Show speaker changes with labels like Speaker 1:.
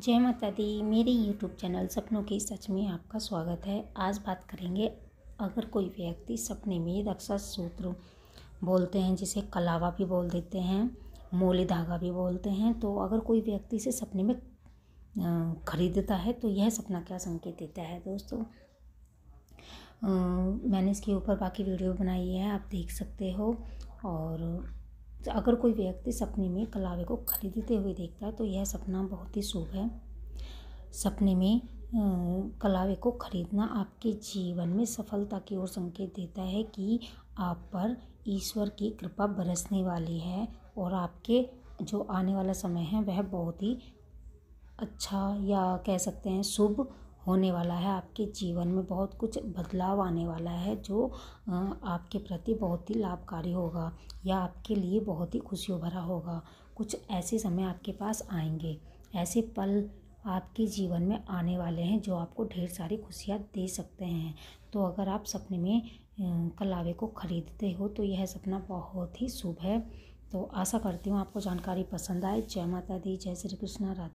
Speaker 1: जय माता दी मेरे यूट्यूब चैनल सपनों की सच में आपका स्वागत है आज बात करेंगे अगर कोई व्यक्ति सपने में रक्षा सूत्र बोलते हैं जिसे कलावा भी बोल देते हैं मोले धागा भी बोलते हैं तो अगर कोई व्यक्ति इसे सपने में खरीदता है तो यह सपना क्या संकेत देता है दोस्तों मैंने इसके ऊपर बाकी वीडियो बनाई है आप देख सकते हो और तो अगर कोई व्यक्ति सपने में कलावे को खरीदते हुए देखता है तो यह सपना बहुत ही शुभ है सपने में कलावे को खरीदना आपके जीवन में सफलता की ओर संकेत देता है कि आप पर ईश्वर की कृपा बरसने वाली है और आपके जो आने वाला समय है वह बहुत ही अच्छा या कह सकते हैं शुभ होने वाला है आपके जीवन में बहुत कुछ बदलाव आने वाला है जो आपके प्रति बहुत ही लाभकारी होगा या आपके लिए बहुत ही खुशियों भरा होगा कुछ ऐसे समय आपके पास आएंगे ऐसे पल आपके जीवन में आने वाले हैं जो आपको ढेर सारी खुशियाँ दे सकते हैं तो अगर आप सपने में कलावे को ख़रीदते हो तो यह सपना बहुत ही शुभ है तो आशा करती हूँ आपको जानकारी पसंद आए जय माता दी जय श्री कृष्णा